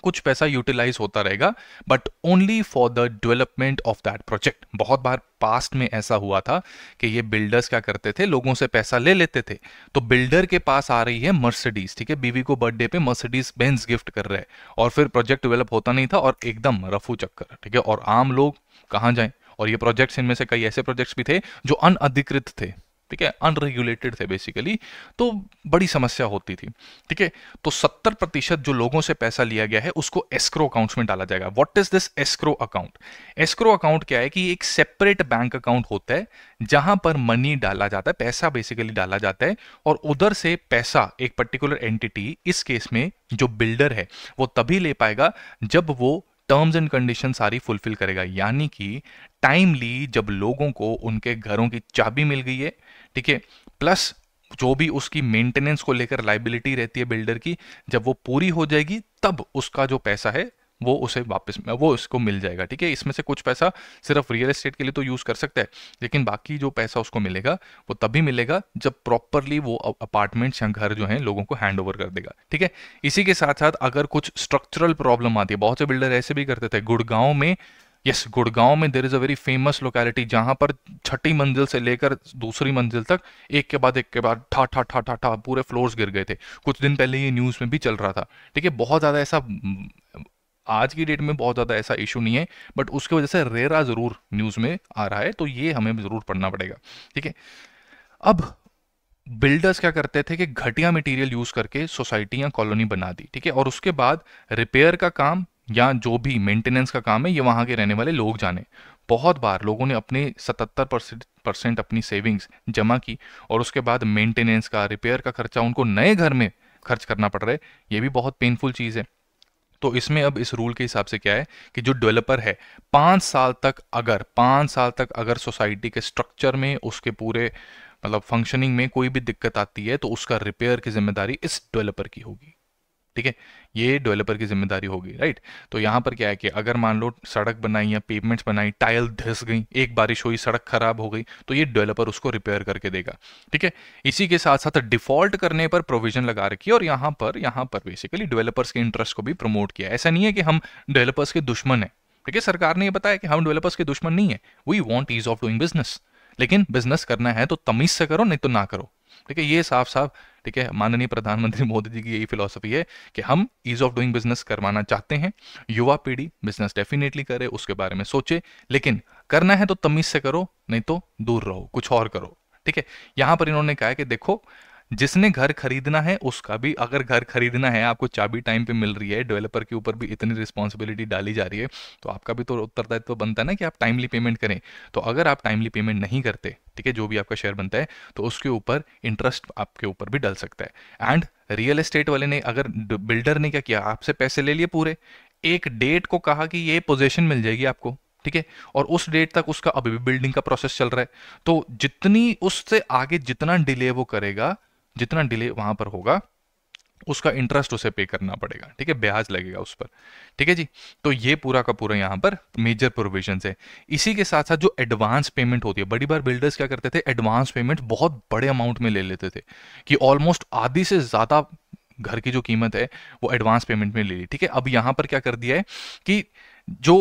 कुछ पैसा यूटिलाइज होता रहेगा but only for the development of that project बहुत बार पास्ट में ऐसा हुआ था कि ये बिल्डर्स क्या करते थे लोगों से पैसा ले लेते थे तो बिल्डर के पास आ रही है मर्सिडीज ठीक है बीवी को बर्थडे पे मर्सिडीज बेंस गिफ्ट कर रहे हैं और फिर प्रोजेक्ट डेवलप होता नहीं था और एकदम रफू चक्कर ठीक है और आम लोग कहाँ जाए और ये प्रोजेक्ट्स इनमें से कई ऐसे प्रोजेक्ट्स भी थे जो अनअधिकृत थे ठीक है अनरेगुलेटेड थे बेसिकली तो बड़ी समस्या होती थी ठीक है तो सत्तर प्रतिशत जो लोगों से पैसा लिया गया है उसको एस्क्रो अकाउंट्स में डाला जाएगा what is this escrow account escrow account क्या है कि एक सेपरेट बैंक अकाउंट होता है जहां पर मनी डाला जाता है पैसा बेसिकली डाला जाता है और उधर से पैसा एक पर्टिकुलर एंटिटी इस केस में जो बिल्डर है वो तभी ले पाएगा जब वो टर्म्स एंड कंडीशन सारी फुलफिल करेगा यानी कि टाइमली जब लोगों को उनके घरों की चाबी मिल गई है ठीक है प्लस जो भी उसकी मेंटेनेंस को लेकर लाइबिलिटी रहती है बिल्डर की जब वो पूरी हो जाएगी तब उसका जो पैसा है वो उसे वापस में वो उसको मिल जाएगा ठीक है इसमें से कुछ पैसा सिर्फ रियल एस्टेट के लिए तो यूज़ कर सकता है लेकिन बाकी जो पैसा उसको मिलेगा वो तभी मिलेगा जब प्रॉपरली वो अपार्टमेंट्स या घर जो है लोगों को हैंड ओवर कर देगा ठीक है इसी के साथ साथ अगर कुछ स्ट्रक्चरल प्रॉब्लम आती है बहुत से बिल्डर ऐसे भी करते थे गुड़गांव में यस yes, गुड़गांव में there is a very famous locality जहां पर छठी मंजिल से लेकर दूसरी मंजिल तक एक के बाद एक के बाद ठा ठा ठा ठा ठा पूरे फ्लोर्स गिर गए थे कुछ दिन पहले ये न्यूज़ में भी चल रहा था ठीक है बहुत ज़्यादा ऐसा आज की डेट में बहुत ज़्यादा ऐसा इशू नहीं है बट उसकी वजह से रेरा ज़रूर न्यूज़ में आ रहा है तो ये हमें ज़रूर पढ़ना पड़ेगा ठीक है अब बिल्डर्स क्या करते थे कि घटिया मटेरियल यूज़ करके सोसाइटी या कॉलोनी बना दी ठीक है और उसके बाद रिपेयर का काम या जो भी मेंटेनेंस का काम है ये वहां के रहने वाले लोग जाने बहुत बार लोगों ने अपने 77 परसेंट अपनी सेविंग्स जमा की और उसके बाद मेंटेनेंस का रिपेयर का खर्चा उनको नए घर में खर्च करना पड़ रहा है ये भी बहुत पेनफुल चीज़ है तो इसमें अब इस रूल के हिसाब से क्या है कि जो डेवलपर है पांच साल तक अगर पांच साल तक अगर सोसाइटी के स्ट्रक्चर में उसके पूरे मतलब फंक्शनिंग में कोई भी दिक्कत आती है तो उसका रिपेयर की जिम्मेदारी इस डेवलपर की होगी ठीक है ये डेवलपर की जिम्मेदारी होगी राइट तो यहां पर क्या है कि अगर मान लो सड़क बनाई या पेवमेंट्स बनाई टाइल धस गई एक बारिश हुई सड़क खराब हो गई तो ये डेवलपर उसको रिपेयर करके देगा ठीक है इसी के साथ साथ डिफॉल्ट करने पर प्रोविजन लगा रखी है और यहां पर यहां पर बेसिकली डेवलपर्स के इंटरेस्ट को भी प्रमोट किया ऐसा नहीं है कि हम डेवलपर्स के दुश्मन है ठीक है सरकार ने यह बताया कि हम डेवलपर्स के दुश्मन नहीं है we want ease of doing business लेकिन बिजनेस करना है तो तमीज से करो नहीं तो ना करो ठीक है ये साफ साफ ठीक है माननीय प्रधानमंत्री मोदी जी की यही फिलोसफी है कि हम ईज ऑफ डूइंग बिजनेस करवाना चाहते हैं युवा पीढ़ी बिजनेस डेफिनेटली करे उसके बारे में सोचे लेकिन करना है तो तमीज से करो नहीं तो दूर रहो कुछ और करो ठीक है यहां पर इन्होंने कहा कि देखो जिसने घर खरीदना है उसका भी अगर घर खरीदना है आपको चाबी टाइम पे मिल रही है डेवलपर के ऊपर भी इतनी रिस्पॉन्सिबिलिटी डाली जा रही है तो आपका भी तो उत्तरदायित्व तो बनता है ना कि आप टाइमली पेमेंट करें तो अगर आप टाइमली पेमेंट नहीं करते ठीक है जो भी आपका शेयर बनता है तो उसके ऊपर इंटरेस्ट आपके ऊपर भी डल सकता है एंड रियल एस्टेट वाले ने अगर बिल्डर ने क्या किया आपसे पैसे ले लिए पूरे एक डेट को कहा कि ये पोजीशन मिल जाएगी आपको ठीक है और उस डेट तक उसका अभी भी बिल्डिंग का प्रोसेस चल रहा है तो जितनी उससे आगे जितना डिले वो करेगा जितना डिले वहां पर होगा उसका इंटरेस्ट उसे पे करना पड़ेगा ठीक है ब्याज लगेगा उस पर ठीक है जी तो ये पूरा का पूरा यहाँ पर मेजर प्रोविजन है इसी के साथ साथ जो एडवांस पेमेंट होती है बड़ी बार बिल्डर्स क्या करते थे एडवांस पेमेंट बहुत बड़े अमाउंट में ले लेते थे कि ऑलमोस्ट आधी से ज़्यादा घर की जो कीमत है वो एडवांस पेमेंट में ले ली ठीक है अब यहां पर क्या कर दिया है कि जो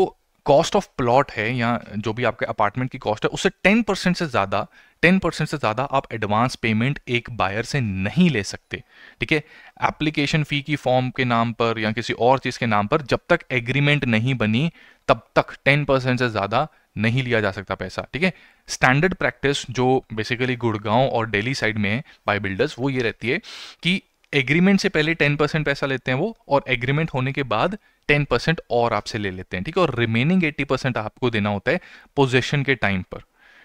कॉस्ट ऑफ प्लॉट है या जो भी आपके अपार्टमेंट की कॉस्ट है उससे टेन परसेंट से ज़्यादा टेन परसेंट से ज़्यादा आप एडवांस पेमेंट एक बायर से नहीं ले सकते ठीक है एप्लीकेशन फ़ी की फॉर्म के नाम पर या किसी और चीज़ के नाम पर जब तक एग्रीमेंट नहीं बनी तब तक टेन परसेंट से ज़्यादा नहीं लिया जा सकता पैसा ठीक है स्टैंडर्ड प्रैक्टिस जो बेसिकली गुड़गांव और डेली साइड में है बाय बिल्डर्स वो ये रहती है कि एग्रीमेंट से पहले टेन परसेंट पैसा लेते हैं वो और एग्रीमेंट होने के बाद टेन परसेंट और आपसे ले लेते हैं ठीक है और रिमेनिंग एट्टी परसेंट आपको देना होता है पोजेशन के टाइम पर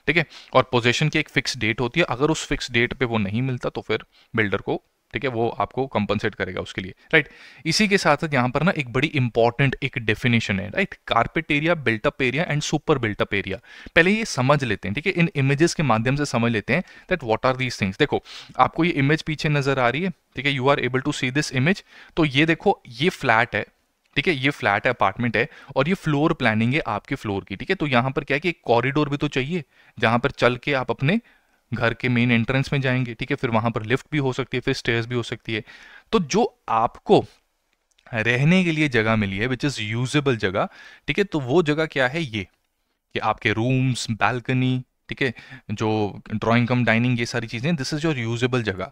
ठीक है और पोजेशन की एक फिक्स डेट होती है अगर उस फिक्स डेट पे वो नहीं मिलता तो फिर बिल्डर को ठीक है वो आपको कंपनसेट करेगा उसके लिए राइट इसी के साथ साथ यहां पर ना एक बड़ी इंपॉर्टेंट एक डेफिनेशन है right carpet area built up area and super built up area पहले ये समझ लेते हैं ठीक है इन इमेजेस के माध्यम से समझ लेते हैं that what are these things देखो आपको ये इमेज पीछे नजर आ रही है ठीक है you are able to see this image तो ये देखो ये फ्लैट है ठीक है ये फ्लैट है अपार्टमेंट है और ये फ्लोर प्लानिंग है आपके फ्लोर की ठीक है तो यहां पर क्या है कि एक कॉरिडोर भी तो चाहिए जहां पर चल के आप अपने घर के मेन एंट्रेंस में जाएंगे ठीक है फिर वहां पर लिफ्ट भी हो सकती है फिर स्टेयर्स भी हो सकती है तो जो आपको रहने के लिए जगह मिली है विच इज़ यूजेबल जगह ठीक है तो वो जगह क्या है ये कि आपके रूम्स बैल्कनी ठीक है जो ड्राइंग कम डाइनिंग ये सारी चीज़ें दिस इज़ योर यूजेबल जगह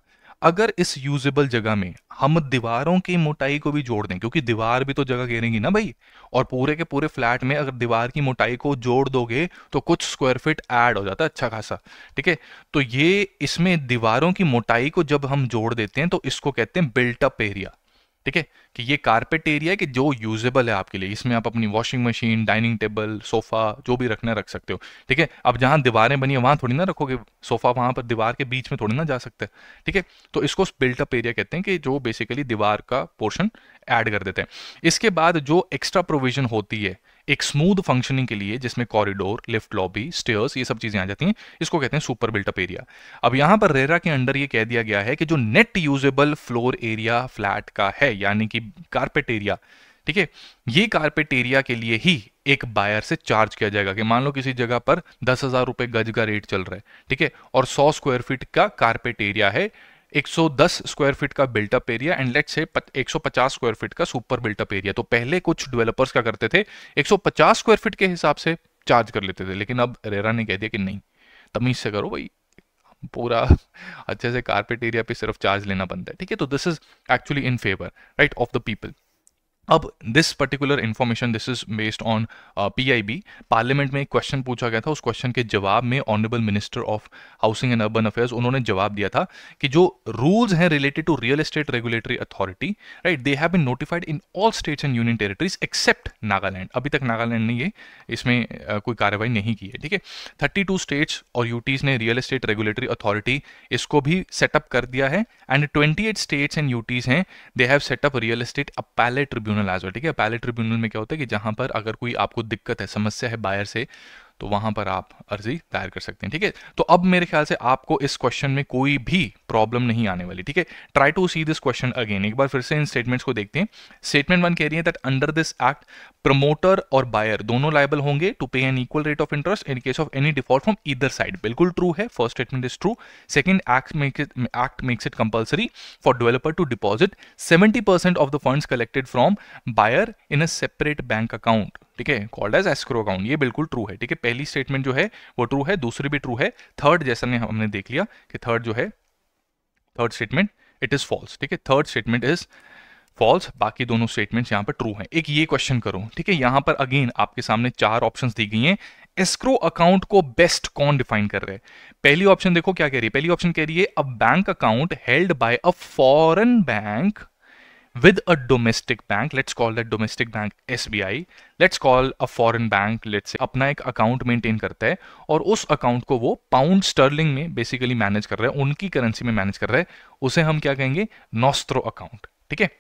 अगर इस यूजेबल जगह में हम दीवारों की मोटाई को भी जोड़ दें क्योंकि दीवार भी तो जगह घेरेंगी ना भाई और पूरे के पूरे फ्लैट में अगर दीवार की मोटाई को जोड़ दोगे तो कुछ स्क्वायर फीट ऐड हो जाता है अच्छा खासा ठीक है तो ये इसमें दीवारों की मोटाई को जब हम जोड़ देते हैं तो इसको कहते हैं बिल्टअप एरिया ठीक है कि ये कारपेट एरिया है कि जो यूजेबल है आपके लिए इसमें आप अपनी washing machine dining table sofa जो भी रखना रख सकते हो ठीक है अब जहां दीवारें बनी है वहां थोड़ी ना रखोगे सोफा वहां पर दीवार के बीच में थोड़ी ना जा सकते ठीक है तो इसको बिल्टअप एरिया कहते हैं कि जो बेसिकली दीवार का पोर्शन ऐड कर देते हैं इसके बाद जो एक्स्ट्रा प्रोविजन होती है एक स्मूथ फंक्शनिंग के लिए जिसमें कॉरिडोर लिफ्ट लॉबी स्टेयर्स ये सब चीजें आ जाती हैं इसको कहते हैं सुपर अप एरिया अब यहां पर रेरा के अंडर ये कह दिया गया है कि जो net usable floor area flat का है यानी कि कारपेट एरिया ठीक है ये कारपेट एरिया के लिए ही एक बायर से चार्ज किया जाएगा कि मान लो किसी जगह पर दस हजार रुपए गज का रेट चल रहा है ठीक है और सौ स्क्वायर फीट का कारपेट एरिया है 110 स्क्वायर फीट का built up area and let's say 150 square feet का सुपर बिल्टअप एरिया तो पहले कुछ डेवलपर्स क्या करते थे 150 स्क्वायर फीट के हिसाब से चार्ज कर लेते थे लेकिन अब रेरा ने कह दिया कि नहीं तमीज से करो भाई पूरा (laughs) अच्छे से कारपेट एरिया पे सिर्फ चार्ज लेना बनता है ठीक है तो this is actually in favour right of the people अब this particular information this is based on PIB parliament में एक क्वेश्चन पूछा गया था उस क्वेश्चन के जवाब में honourable minister of housing and urban affairs उन्होंने जवाब दिया था कि जो रूल्स हैं related to real estate regulatory authority right they have been notified in all states and union territories except Nagaland अभी तक नागालैंड ने ये इसमें uh, कोई कार्रवाई नहीं की है ठीक है थर्टी टू स्टेट्स और यूटीज ने रियल एस्टेट रेगुलेटरी अथॉरिटी इसको भी सेटअप कर दिया है and twenty eight states and UTs हैं they have set up real estate appellate tribunal tribunal as well ठीक है पहले ट्रिब्यूनल में क्या होता है कि जहां पर अगर कोई आपको दिक्कत है समस्या है बायर से तो वहां पर आप अर्जी दायर कर सकते हैं ठीक है तो अब मेरे ख्याल से आपको इस क्वेश्चन में कोई भी प्रॉब्लम नहीं आने वाली ठीक है try to see this question again एक बार फिर से इन स्टेटमेंट्स को देखते हैं स्टेटमेंट वन कह रही है that under this act promoter और बायर दोनों लाइबल होंगे to pay an equal rate of interest in case of any default from इधर साइड बिल्कुल ट्रू है first statement is true second act make it act makes it compulsory for developer to deposit 70% of the funds collected from buyer in a separate bank account ठीक है called as escrow account ये बिल्कुल true है ठीक है पहली statement जो है वो ट्रू है दूसरी भी ट्रू है थर्ड जैसा ने हमने देख लिया कि थर्ड जो है third statement it is false ठीक है थर्ड स्टेटमेंट इज़ फॉल्स बाकी दोनों स्टेटमेंट्स यहाँ पर ट्रू हैं एक ये क्वेश्चन करो ठीक है यहाँ पर अगेन आपके सामने चार ऑप्शंस दी गई हैं एस्क्रो अकाउंट को बेस्ट कौन डिफाइन कर रहे हैं पहली ऑप्शन देखो क्या कह रही है पहली ऑप्शन कह रही है a bank account held by a foreign bank with a domestic bank let's call that domestic bank SBI let's call a foreign bank let's say अपना एक account maintain करता है और उस account को वो pound sterling में basically manage कर रहा है उनकी currency में manage कर रहा है उसे हम क्या कहेंगे nostro account ठीक है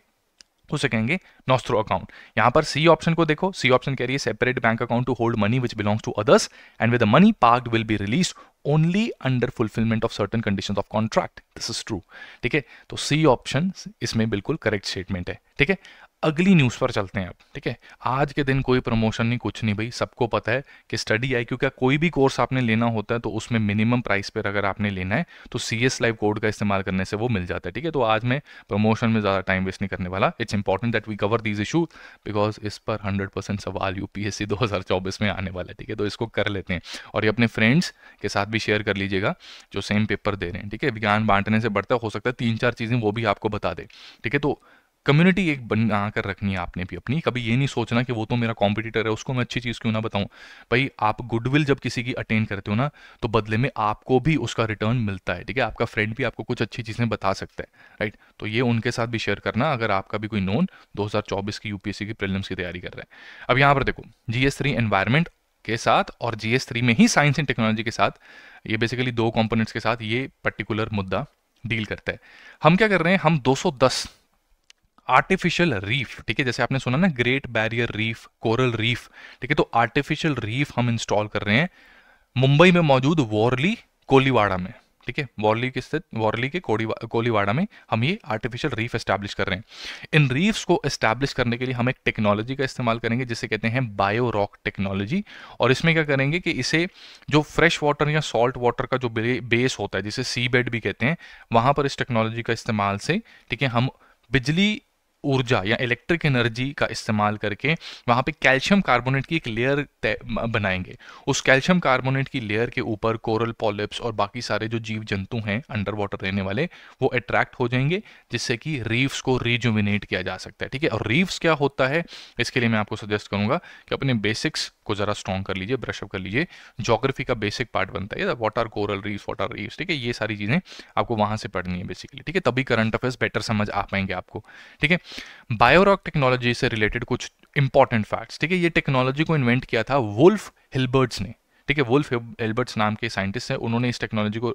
उसे कहेंगे नोस्ट्रो अकाउंट यहां पर सी ऑप्शन को देखो सी ऑप्शन कह रही है separate bank account to hold money which belongs to others and with money park will be release only under fulfillment of certain conditions of contract this is true ठीक है तो C option इसमें बिल्कुल correct statement है ठीक है अगली news पर चलते हैं आप ठीक है आज के दिन कोई प्रमोशन नहीं कुछ नहीं भाई सबको पता है कि स्टडी आई क्योंकि कोई भी कोर्स आपने लेना होता है तो उसमें मिनिमम प्राइस पर अगर आपने लेना है तो सी एस लाइव कोड का इस्तेमाल करने से वो मिल जाता है ठीक है तो आज मैं प्रमोशन में ज़्यादा टाइम वेस्ट नहीं करने वाला it's important that we cover these issue because इस पर हंड्रेड परसेंट सवाल यू पी एस सी दो हज़ार चौबीस में आने वाला है ठीक है तो इसको कर लेते हैं और ये अपने फ्रेंड्स के साथ भी शेयर कर लीजिएगा जो सेम पेपर दे रहे हैं ठीक है विज्ञान बांटने से बढ़ता हो सकता है तीन चार चीज़ें वो भी आपको बता दे ठीक है तो कम्युनिटी एक बना कर रखनी है आपने भी अपनी कभी ये नहीं सोचना कि वो तो मेरा कॉम्पिटिटर है उसको मैं अच्छी चीज़ क्यों ना बताऊं भाई आप गुडविल जब किसी की अटेन करते हो ना तो बदले में आपको भी उसका रिटर्न मिलता है ठीक है आपका फ्रेंड भी आपको कुछ अच्छी चीज़ें बता सकता है राइट तो ये उनके साथ भी शेयर करना अगर आपका भी कोई नोन दो की यूपीएससी की प्रिलियम्स की तैयारी कर रहे हैं अब यहाँ पर देखो जी एस के साथ और जी एस थ्री में ही साइंस एंड टेक्नोलॉजी के साथ ये बेसिकली दो कंपोनेंट्स के साथ ये पर्टिकुलर मुद्दा डील करता है हम क्या कर रहे हैं हम 210 आर्टिफिशियल रीफ ठीक है जैसे आपने सुना ना Great Barrier Reef coral reef ठीक है तो आर्टिफिशियल रीफ हम इंस्टॉल कर रहे हैं मुंबई में मौजूद वॉरली कोलीवाड़ा में ठीक है वॉरली के स्थित वॉरली के कोलीवाड़ा में हम ये आर्टिफिशियल रीफ एस्टैब्लिश कर रहे हैं इन रीफ्स को एस्टैब्लिश करने के लिए हम एक टेक्नोलॉजी का इस्तेमाल करेंगे जिसे कहते हैं बायो रॉक टेक्नोलॉजी और इसमें क्या करेंगे कि इसे जो फ्रेश वाटर या सॉल्ट वाटर का जो बेस होता है जिसे सी बेड भी कहते हैं वहां पर इस टेक्नोलॉजी का इस्तेमाल से ठीक है हम बिजली ऊर्जा या इलेक्ट्रिक एनर्जी का इस्तेमाल करके वहां पे कैल्शियम कार्बोनेट की एक लेयर बनाएंगे उस कैल्शियम कार्बोनेट की लेयर के ऊपर कोरल पॉलिप्स और बाकी सारे जो जीव जंतु हैं अंडर वाटर रहने वाले वो अट्रैक्ट हो जाएंगे जिससे कि रीव्स को रिजुमिनेट किया जा सकता है ठीक है और रीव्स क्या होता है इसके लिए मैं आपको सजेस्ट करूंगा कि अपने बेसिक्स को ज़रा स्ट्रॉन्ग कर लीजिए ब्रशअप कर लीजिए जोग्राफी का बेसिक पार्ट बनता है what are coral reef what are reefs ठीक है ये सारी चीज़ें आपको वहां से पढ़नी है बेसिकली ठीक है तभी करंट अफेयर्स बेटर समझ आ पाएंगे आपको ठीक है बायोरॉक टेक्नोलॉजी से रिलेटेड कुछ इंपॉर्टेंट फैक्ट्स ठीक है ये टेक्नोलॉजी को इन्वेंट किया था वुल्फ हिलबर्ट्स ने ठीक है वुल्फ हिलबर्ट्स नाम के साइंटिस्ट हैं उन्होंने इस टेक्नोलॉजी को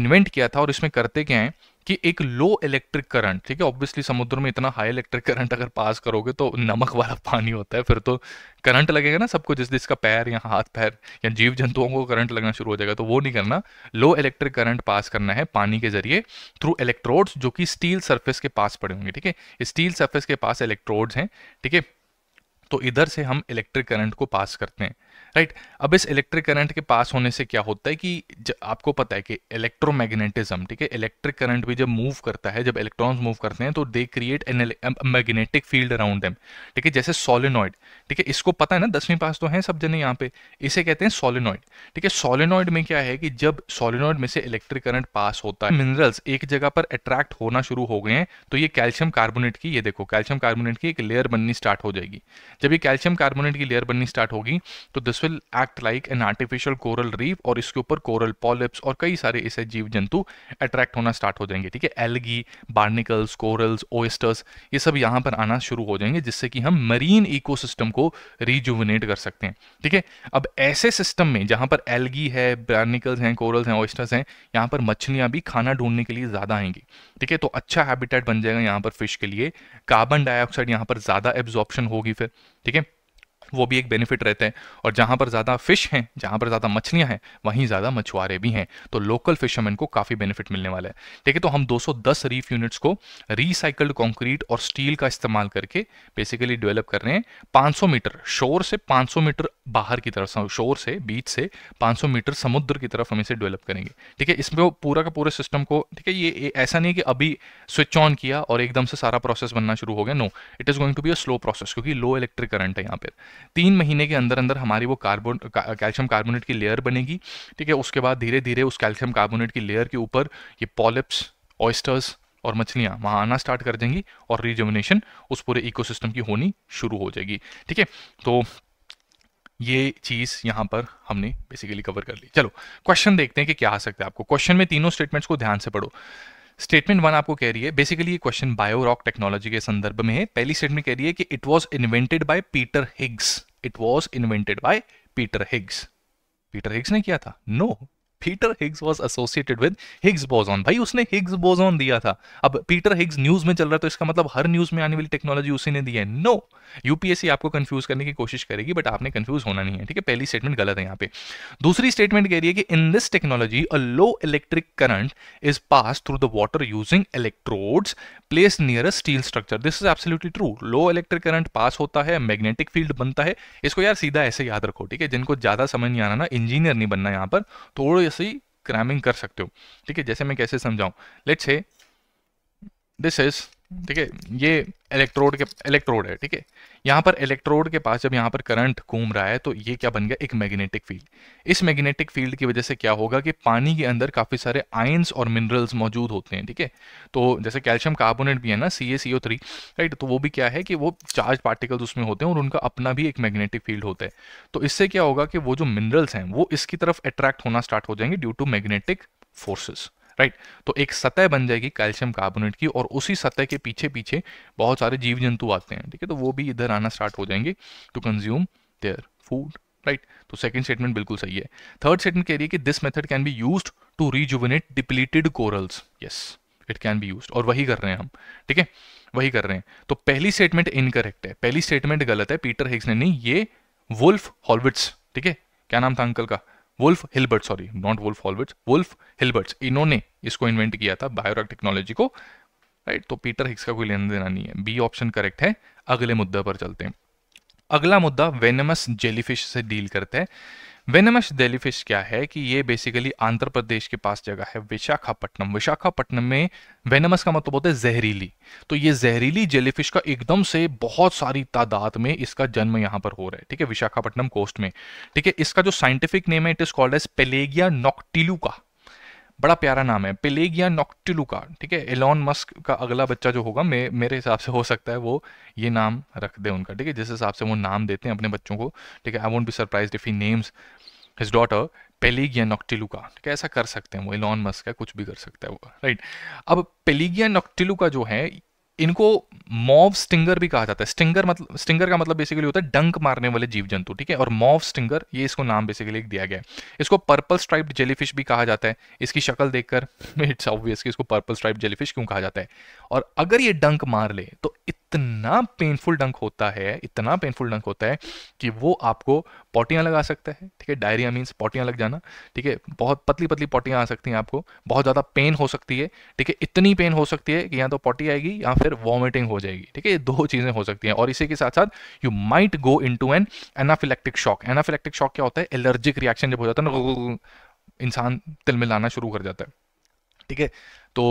इन्वेंट किया था और इसमें करते क्या हैं कि एक लो इलेक्ट्रिक करंट ठीक है ऑब्वियसली समुद्र में इतना हाई इलेक्ट्रिक करंट अगर पास करोगे तो नमक वाला (laughs) पानी होता है फिर तो करंट लगेगा ना सबको जिस जिसका पैर या हाथ पैर या जीव जंतुओं को करंट लगना शुरू हो जाएगा तो वो नहीं करना लो इलेक्ट्रिक करंट पास करना है पानी के जरिए थ्रू इलेक्ट्रोड्स जो कि स्टील सर्फेस के पास पड़े होंगे ठीक है स्टील सर्फेस के पास इलेक्ट्रोड्स हैं ठीक है तो इधर से हम इलेक्ट्रिक करंट को पास करते हैं राइट right? अब इस इलेक्ट्रिक करंट के पास होने से क्या होता है कि आपको पता है कि इलेक्ट्रोमैग्नेटिज्म ठीक है इलेक्ट्रिक करंट भी जब मूव करता है जब इलेक्ट्रॉन्स मूव करते हैं तो they create an magnetic field around them ठीक है जैसे सोलिनॉइड ठीक है इसको पता है ना दसवीं पास तो है सब जने यहाँ पे इसे कहते हैं सोलिनॉइड ठीक है सोलिनॉइड में क्या है कि जब सोलिनॉइड में से इलेक्ट्रिक करंट पास होता है मिनरल्स एक जगह पर अट्रैक्ट होना शुरू हो गए हैं तो ये कैल्शियम कार्बोनेट की ये देखो कैल्शियम कार्बोनेट की एक लेयर बननी स्टार्ट हो जाएगी जब ये कैल्शियम कार्बोनेट की लेयर बननी स्टार्ट होगी तो this will act like an artificial coral reef और इसके ऊपर कोरल पॉलिप्स और कई सारे ऐसे जीव जंतु अट्रैक्ट होना स्टार्ट हो जाएंगे ठीक है एलगी बार्निकल्स कोरल्स ओइस्टर्स ये सब यहाँ पर आना शुरू हो जाएंगे जिससे कि हम मरीन इकोसिस्टम को रिजुविनेट कर सकते हैं ठीक है अब ऐसे सिस्टम में जहाँ पर एलगी है बार्निकल्स हैं कोरल्स हैं ऑयस्टर्स हैं यहाँ पर मछलियाँ भी खाना ढूंढने के लिए ज़्यादा आएंगी ठीक है तो अच्छा हैबिटेट बन जाएगा यहाँ पर फिश के लिए कार्बन डाइऑक्साइड यहाँ पर ज़्यादा एब्जॉर्प्शन होगी फिर ठीक है वो भी एक बेनिफिट रहता है और जहां पर ज़्यादा फिश हैं जहां पर ज़्यादा मछलियां हैं वहीं ज़्यादा मछुआरे भी हैं तो लोकल फिशरमैन को काफ़ी बेनिफिट मिलने वाला है ठीक है तो हम 210 रीफ यूनिट्स को रिसाइकल्ड कंक्रीट और स्टील का इस्तेमाल करके बेसिकली डेवलप कर रहे हैं पांच मीटर शोर से पांच मीटर बाहर की तरफ शोर से बीच से पांच मीटर समुद्र की तरफ हम इसे डेवलप करेंगे ठीक है इसमें पूरा का पूरा सिस्टम को ठीक है ये ऐसा नहीं कि अभी स्विच ऑन किया और एकदम से सारा प्रोसेस बनना शुरू हो गया no it is going to be a slow process क्योंकि लो इलेक्ट्रिक करंट है यहाँ पर तीन महीने के अंदर अंदर हमारी वो कार्बन कैल्शियम कार्बोनेट की लेयर बनेगी ठीक है उसके बाद धीरे धीरे उस कैल्शियम कार्बोनेट की लेयर के ऊपर ये पॉलिप्स ऑयस्टर्स और मछलियाँ वहाँ आना स्टार्ट कर देंगी और रिजोमिनेशन उस पूरे इकोसिस्टम की होनी शुरू हो जाएगी ठीक है तो ये चीज़ यहां पर हमने बेसिकली कवर कर ली चलो क्वेश्चन देखते हैं कि क्या आ सकता है आपको क्वेश्चन में तीनों स्टेटमेंट्स को ध्यान से पढ़ो स्टेटमेंट वन आपको कह रही है बेसिकली ये क्वेश्चन बायोरॉक टेक्नोलॉजी के संदर्भ में है पहली स्टेटमेंट कह रही है कि it was invented by Peter Higgs it was invented by Peter Higgs Peter Higgs ने किया था no no, Peter Higgs was associated with Higgs boson भाई उसने हिग्स बोजोन दिया था अब पीटर हिग्स न्यूज में चल रहा है तो इसका मतलब हर न्यूज में आने वाली टेक्नोलॉजी उसी ने दी है नो यूपीएससी आपको कंफ्यूज करने की कोशिश करेगी बट आपने कंफ्यूज होना नहीं है ठीक है पहली स्टेटमेंट गलत है यहाँ पे दूसरी स्टेटमेंट कह रही है कि in this technology a low electric current is pass through the water using electrodes place near a steel structure this is absolutely true low electric current pass होता है मैग्नेटिक फील्ड बनता है इसको यार सीधा ऐसे याद रखो ठीक है जिनको ज्यादा समझ नहीं आना ना इंजीनियर नहीं बनना यहाँ पर थोड़ा तो से ही क्रैमिंग कर सकते हो ठीक है जैसे मैं कैसे समझाऊं लेट्स से दिस इज ठीक है ये इलेक्ट्रोड के इलेक्ट्रोड है ठीक है यहाँ पर इलेक्ट्रोड के पास जब यहाँ पर करंट घूम रहा है तो ये क्या बन गया एक मैग्नेटिक फील्ड इस मैग्नेटिक फील्ड की वजह से क्या होगा कि पानी के अंदर काफ़ी सारे आयंस और मिनरल्स मौजूद होते हैं ठीक है तो जैसे कैल्शियम कार्बोनेट भी है ना सी ए सी ओ थ्री राइट तो वो भी क्या है कि वो चार्ज पार्टिकल्स उसमें होते हैं और उनका अपना भी एक मैग्नेटिक फील्ड होता है तो इससे क्या होगा कि वो जो मिनरल्स हैं वो इसकी तरफ अट्रैक्ट होना स्टार्ट हो जाएंगे due to magnetic forces right तो एक सतह बन जाएगी कैल्शियम कार्बोनेट की और उसी सतह के पीछे पीछे बहुत सारे जीव जंतु आते हैं ठीक है तो वो भी इधर आना स्टार्ट हो जाएंगे to consume their food right तो सेकंड स्टेटमेंट बिल्कुल सही है थर्ड स्टेटमेंट कह रही है कि this method can be use to rejuvenate depleted corals yes it can be use और वही कर रहे हैं हम ठीक है वही कर रहे हैं तो पहली स्टेटमेंट इनकरेक्ट है पहली स्टेटमेंट गलत है पीटर हिग्स ने नहीं ये वुल्फ हॉलविट्स ठीक है क्या नाम था अंकल का Wolf Hilbert sorry not Wolf Holbert Wolf Hilbert इन्होंने इसको इन्वेंट किया था बायोरक टेक्नोलॉजी को राइट तो पीटर हिक्स का कोई लेना देना नहीं है बी ऑप्शन करेक्ट है अगले मुद्दे पर चलते हैं अगला मुद्दा वेनेमस जेलीफिश से डील करते हैं वेनमस डेलीफिश क्या है कि ये बेसिकली आंध्र प्रदेश के पास जगह है विशाखापट्टनम विशाखापट्टनम में वेनमस का मतलब होता है जहरीली तो ये जहरीली जेलीफिश का एकदम से बहुत सारी तादाद में इसका जन्म यहां पर हो रहा है ठीक है विशाखापट्टनम कोस्ट में ठीक है इसका जो साइंटिफिक नेम है it is called as Pelagia noctiluca बड़ा प्यारा नाम है पेलेगिया नॉक्टिलुका ठीक है एलॉन मस्क का अगला बच्चा जो होगा मे, मेरे हिसाब से हो सकता है वो ये नाम रख दे उनका ठीक है जिस हिसाब से वो नाम देते हैं अपने बच्चों को ठीक है I won't be surprised if he names his daughter Pelagia noctiluca ठीक है ऐसा कर सकते हैं वो एलॉन मस्क है कुछ भी कर सकता है वो राइट अब पेलीगिया नॉक्टिलुका जो है इनको मॉव स्टिंगर भी कहा जाता है स्टिंगर मतलब स्टिंगर का मतलब बेसिकली होता है डंक मारने वाले जीव जंतु ठीक है और मॉव स्टिंगर ये इसको नाम बेसिकली दिया गया है इसको पर्पल स्ट्राइप्ड जेलीफिश भी कहा जाता है इसकी शक्ल देखकर इट्स (laughs) ऑब्वियस कि इसको पर्पल स्ट्राइप जेलीफिश क्यों कहा जाता है और अगर ये डंक मार ले तो इतना पेनफुल डंक होता है इतना पेनफुल डंक होता है कि वो आपको पोटियां लगा सकता है ठीक है डायरिया मीन्स पोटियां लग जाना ठीक है बहुत पतली पतली पोटियां आ सकती हैं आपको बहुत ज़्यादा पेन हो सकती है ठीक है इतनी पेन हो सकती है कि या तो पोटी आएगी या फिर वॉमिटिंग हो जाएगी ठीक है ये दो चीज़ें हो सकती हैं और इसी के साथ साथ you might go into an anaphylactic shock anaphylactic shock क्या होता है एलर्जिक रिएक्शन जब हो जाता है ना इंसान तिल मिलाना शुरू कर जाता है ठीक है तो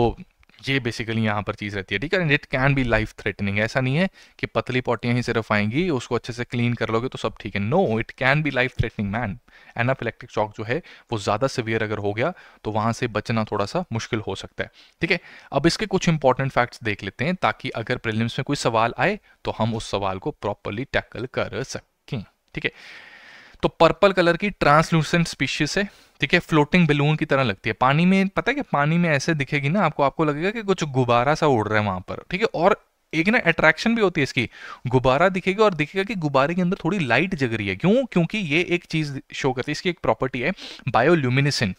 ये बेसिकली यहाँ पर चीज़ रहती है ठीक है and it can be life threatening ऐसा नहीं है कि पतली पॉटियाँ ही सिर्फ आएंगी उसको अच्छे से क्लीन कर लोगे तो सब ठीक है no it can be life threatening man anaphylactic shock जो है वो ज़्यादा सिवियर अगर हो गया तो वहाँ से बचना थोड़ा सा मुश्किल हो सकता है ठीक है अब इसके कुछ इंपॉर्टेंट फैक्ट्स देख लेते हैं ताकि अगर प्रिलिम्स में कोई सवाल आए तो हम उस सवाल को प्रॉपरली टैकल कर सकें ठीक है तो पर्पल कलर की ट्रांसलूसेंट स्पीशीज है ठीक है फ्लोटिंग बेलून की तरह लगती है पानी में पता है कि पानी में ऐसे दिखेगी ना आपको आपको लगेगा कि कुछ गुब्बारा सा उड़ रहा है वहां पर ठीक है और एक ना अट्रैक्शन भी होती है इसकी गुब्बारा दिखेगा और दिखेगा कि गुब्बारे के अंदर थोड़ी लाइट जग रही है क्यों क्योंकि ये एक चीज शो करती है इसकी एक प्रॉपर्टी है बायोल्यूमिनेसेंट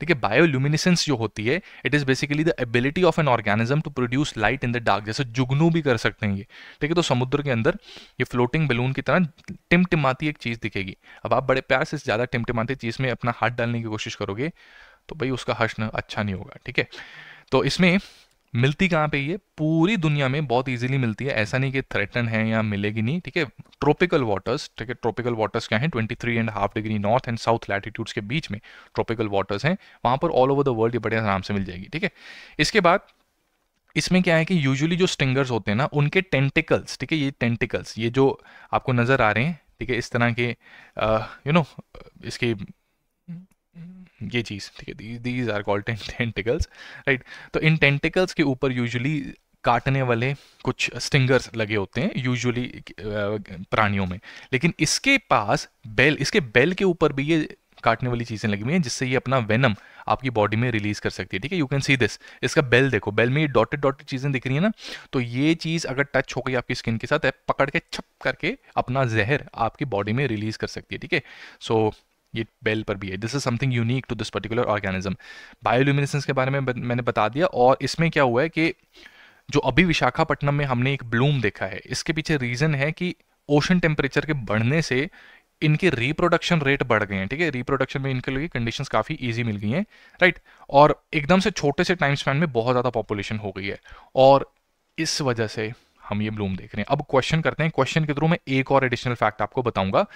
ठीक है बायोल्यूमिनिसेंस जो होती है it is basically the ability of an organism to produce light in the dark जैसे जुगनू भी कर सकते हैं ये ठीक है तो समुद्र के अंदर ये फ्लोटिंग बलून की तरह टिमटिमाती एक चीज़ दिखेगी अब आप बड़े प्यार से ज़्यादा टिमटिमाती चीज़ में अपना हाथ डालने की कोशिश करोगे तो भाई उसका हर्ष अच्छा नहीं होगा ठीक है तो इसमें मिलती कहाँ पे ये पूरी दुनिया में बहुत इजीली मिलती है ऐसा नहीं कि थ्रेटन है या मिलेगी नहीं ठीक है ट्रॉपिकल वाटर्स ठीक है ट्रॉपिकल वाटर्स क्या है twenty three and half degree north and south latitudes के बीच में ट्रॉपिकल वाटर्स हैं वहाँ पर ऑल ओवर द वर्ल्ड ये बड़े आराम से मिल जाएगी ठीक है इसके बाद इसमें क्या है कि यूजुअली जो स्टिंगर्स होते हैं ना उनके टेंटिकल्स ठीक है ये टेंटिकल्स ये जो आपको नज़र आ रहे हैं ठीक है इस तरह के यू नो इसके ये चीज़ ठीक है these are called tentacles right तो इन टेंटिकल्स के ऊपर यूजुअली काटने वाले कुछ स्टिंगर्स लगे होते हैं यूजुअली प्राणियों में लेकिन इसके पास बेल इसके बेल के ऊपर भी ये काटने वाली चीज़ें लगी हुई हैं जिससे ये अपना वेनम आपकी बॉडी में रिलीज कर सकती है ठीक है यू कैन सी दिस इसका बेल देखो बेल में ये डॉटेड डॉटेड चीज़ें दिख रही है ना तो ये चीज़ अगर टच हो गई आपकी स्किन के साथ पकड़ के छप करके अपना जहर आपकी बॉडी में रिलीज कर सकती है ठीक है सो ये बेल पर भी है this is something unique to this particular organism bioluminescence के बारे में मैंने बता दिया और इसमें क्या हुआ है कि जो अभी विशाखापट्टनम में हमने एक ब्लूम देखा है इसके पीछे रीज़न है कि ओशन टेम्परेचर के बढ़ने से इनके रिप्रोडक्शन रेट बढ़ गए हैं ठीक है रिप्रोडक्शन में इनके लिए कंडीशंस काफ़ी इजी मिल गई हैं राइट और एकदम से छोटे से टाइम स्पैन में बहुत ज़्यादा पॉपुलेशन हो गई है और इस वजह से हम ये ब्लूम देख रहे हैं अब क्वेश्चन करते हैं क्वेश्चन के थ्रू मैं एक और एडिशनल फैक्ट आपको बताऊंगा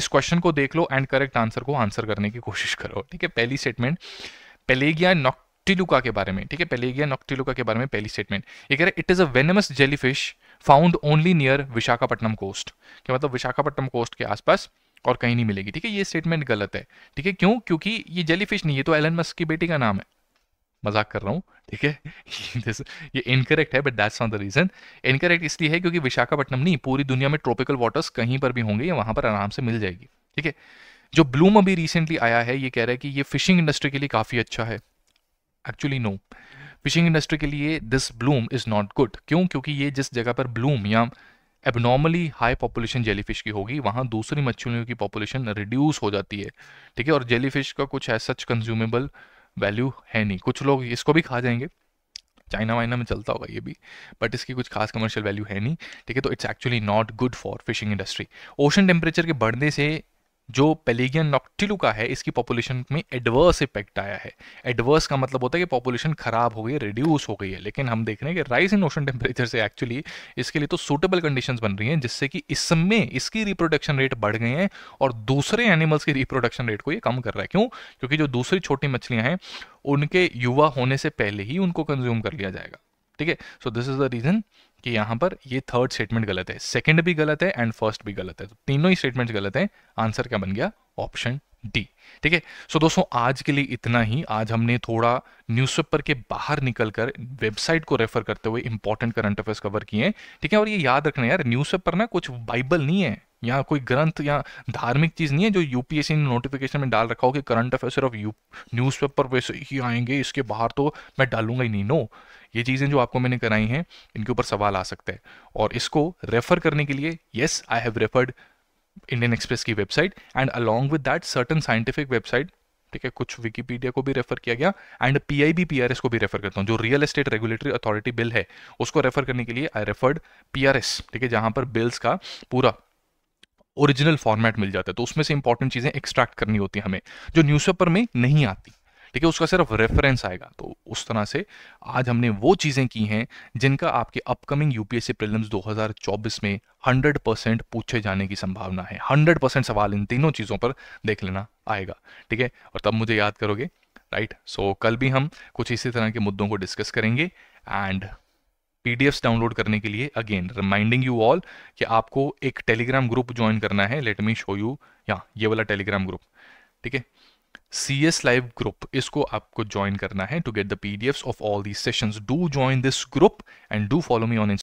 इस क्वेश्चन को देख लो एंड करेक्ट आंसर को आंसर करने की कोशिश करो ठीक है पहली स्टेटमेंट पेलेगिया नॉक्टिलुका के बारे में ठीक है पेलेगिया नॉक्टिलुका के बारे में पहली स्टेटमेंट ये कह रहे it is a venomous jellyfish found only near Visakhapatnam coast क्या मतलब विशाखापट्टनम कोस्ट के आसपास और कहीं नहीं मिलेगी ठीक है ये स्टेटमेंट गलत है ठीक है क्यों क्योंकि ये जेलीफिश नहीं है तो एलन मस्क की बेटी का नाम है मजाक कर रहा हूँ ठीक है (laughs) ये इनकरेक्ट है but that's not the reason incorrect इसलिए है क्योंकि विशाखापट्टनम नहीं पूरी दुनिया में ट्रॉपिकल वाटर्स कहीं पर भी होंगे या वहां पर आराम से मिल जाएगी ठीक है जो ब्लूम अभी रिसेंटली आया है ये कह रहा है कि ये फिशिंग इंडस्ट्री के लिए काफ़ी अच्छा है एक्चुअली नो फिशिंग इंडस्ट्री के लिए this bloom is not good क्यों क्योंकि ये जिस जगह पर ब्लूम या एबनॉर्मली हाई पॉपुलेशन जेलीफिश की होगी वहाँ दूसरी मछलियों की पॉपुलेशन रिड्यूस हो जाती है ठीक है और जेलीफिश का कुछ है सच कंज्यूमेबल वैल्यू है नहीं कुछ लोग इसको भी खा जाएंगे चाइना वाइना में चलता होगा ये भी बट इसकी कुछ खास कमर्शियल वैल्यू है नहीं ठीक है तो it's actually not good for fishing industry ocean temperature के बढ़ने से जो पेलेगियन का है इसकी पॉपुलेशन में एडवर्स इफेक्ट आया है एडवर्स का मतलब होता है कि पॉपुलेशन खराब हो गई है रिड्यूस हो गई है लेकिन हम देख रहे हैं कि राइज इन ओशन टेम्परेचर से एक्चुअली इसके लिए तो सूटेबल कंडीशन बन रही हैं जिससे कि इसमें इसकी रिप्रोडक्शन रेट बढ़ गए हैं और दूसरे एनिमल्स की रिप्रोडक्शन रेट को ये कम कर रहा है क्यों क्योंकि जो दूसरी छोटी मछलियाँ हैं उनके युवा होने से पहले ही उनको कंज्यूम कर लिया जाएगा ठीक है so this is the reason कि यहां पर ये थर्ड स्टेटमेंट गलत है सेकंड भी गलत है एंड फर्स्ट भी गलत है तो तीनों ही स्टेटमेंट गलत है आंसर क्या बन गया ऑप्शन डी ठीक है सो दोस्तों आज के लिए इतना ही आज हमने थोड़ा न्यूज़पेपर के बाहर निकलकर वेबसाइट को रेफर करते हुए इंपॉर्टेंट करंट अफेयर्स कवर किए हैं ठीक है और ये याद रखना यार न्यूज़पेपर ना कुछ बाइबल नहीं है या कोई ग्रंथ या धार्मिक चीज़ नहीं है जो यूपीएससी ने नोटिफिकेशन में डाल रखा हो कि करंट अफेयर सिर्फ यू न्यूज़ पेपर पे ही आएंगे इसके बाहर तो मैं डालूंगा ही नहीं नो ये चीज़ें जो आपको मैंने कराई हैं इनके ऊपर सवाल आ सकते हैं और इसको रेफर करने के लिए yes I have referred Indian Express की website and along with that certain scientific website ठीक है कुछ विकीपीडिया को भी रेफर किया गया and P I B P R S को भी रेफर करता हूँ जो real estate regulatory authority bill है उसको रेफर करने के लिए I referred P R S ठीक है जहां पर बिल्स का पूरा ओरिजिनल फॉर्मेट मिल जाता है तो उसमें से इंपॉर्टेंट चीज़ें एक्सट्रैक्ट करनी होती है हमें जो न्यूज़पेपर में नहीं आती ठीक है उसका सिर्फ रेफरेंस आएगा तो उस तरह से आज हमने वो चीज़ें की हैं जिनका आपके अपकमिंग यूपीएससी प्रीलिम्स 2024 में 100 परसेंट पूछे जाने की संभावना है 100 परसेंट सवाल इन तीनों चीज़ों पर देख लेना आएगा ठीक है और तब मुझे याद करोगे राइट सो so, कल भी हम कुछ इसी तरह के मुद्दों को डिस्कस करेंगे एंड पीडीएफ्स डाउनलोड करने के लिए अगेन रिमाइंडिंग यू ऑल कि आपको एक टेलीग्राम ग्रुप ज्वाइन करना है लेट मी शो यू या ये वाला टेलीग्राम ग्रुप ठीक है सी एस लाइव ग्रुप इसको आपको ज्वाइन करना है to get the PDF of all the session do join this group and do follow me on